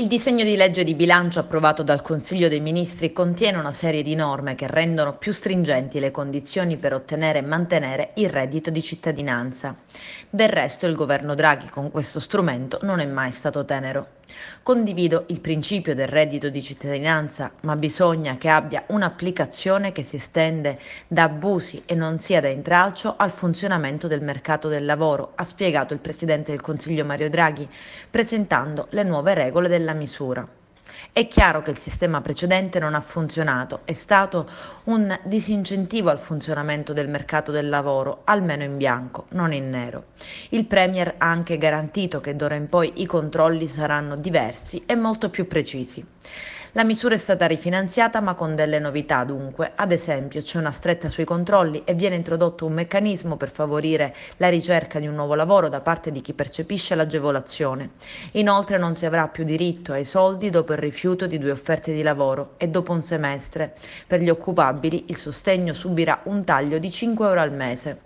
Il disegno di legge di bilancio approvato dal Consiglio dei Ministri contiene una serie di norme che rendono più stringenti le condizioni per ottenere e mantenere il reddito di cittadinanza. Del resto il governo Draghi con questo strumento non è mai stato tenero. Condivido il principio del reddito di cittadinanza, ma bisogna che abbia un'applicazione che si estende da abusi e non sia da intralcio al funzionamento del mercato del lavoro, ha spiegato il Presidente del Consiglio Mario Draghi, presentando le nuove regole della misura. È chiaro che il sistema precedente non ha funzionato, è stato un disincentivo al funzionamento del mercato del lavoro, almeno in bianco, non in nero. Il Premier ha anche garantito che d'ora in poi i controlli saranno diversi e molto più precisi. La misura è stata rifinanziata ma con delle novità dunque, ad esempio c'è una stretta sui controlli e viene introdotto un meccanismo per favorire la ricerca di un nuovo lavoro da parte di chi percepisce l'agevolazione. Inoltre non si avrà più diritto ai soldi dopo il rifiuto di due offerte di lavoro e dopo un semestre. Per gli occupabili il sostegno subirà un taglio di 5 euro al mese.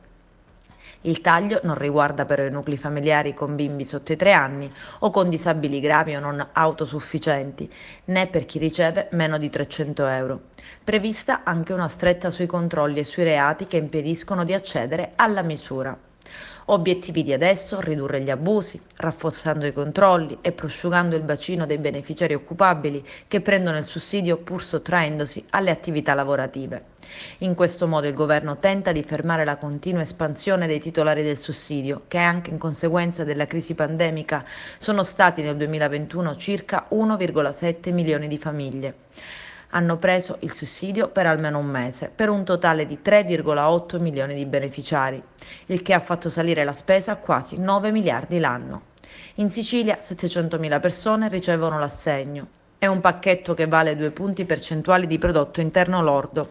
Il taglio non riguarda però i nuclei familiari con bimbi sotto i tre anni o con disabili gravi o non autosufficienti, né per chi riceve meno di 300 euro. Prevista anche una stretta sui controlli e sui reati che impediscono di accedere alla misura. Obiettivi di adesso, ridurre gli abusi, rafforzando i controlli e prosciugando il bacino dei beneficiari occupabili che prendono il sussidio pur sottraendosi alle attività lavorative. In questo modo il governo tenta di fermare la continua espansione dei titolari del sussidio, che anche in conseguenza della crisi pandemica sono stati nel 2021 circa 1,7 milioni di famiglie hanno preso il sussidio per almeno un mese, per un totale di 3,8 milioni di beneficiari, il che ha fatto salire la spesa a quasi 9 miliardi l'anno. In Sicilia 700.000 persone ricevono l'assegno. È un pacchetto che vale 2 punti percentuali di prodotto interno lordo,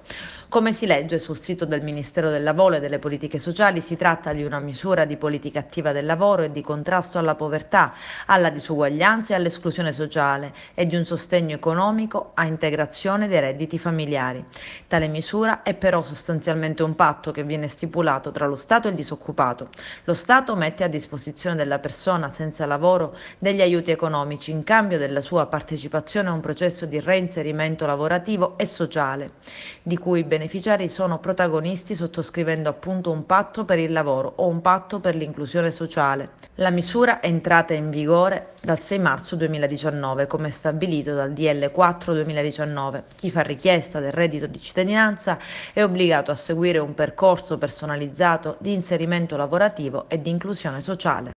come si legge sul sito del Ministero del Lavoro e delle Politiche Sociali, si tratta di una misura di politica attiva del lavoro e di contrasto alla povertà, alla disuguaglianza e all'esclusione sociale e di un sostegno economico a integrazione dei redditi familiari. Tale misura è però sostanzialmente un patto che viene stipulato tra lo Stato e il disoccupato. Lo Stato mette a disposizione della persona senza lavoro degli aiuti economici in cambio della sua partecipazione a un processo di reinserimento lavorativo e sociale, di cui beneficiano beneficiari sono protagonisti sottoscrivendo appunto un patto per il lavoro o un patto per l'inclusione sociale. La misura è entrata in vigore dal 6 marzo 2019, come stabilito dal DL 4 2019. Chi fa richiesta del reddito di cittadinanza è obbligato a seguire un percorso personalizzato di inserimento lavorativo e di inclusione sociale.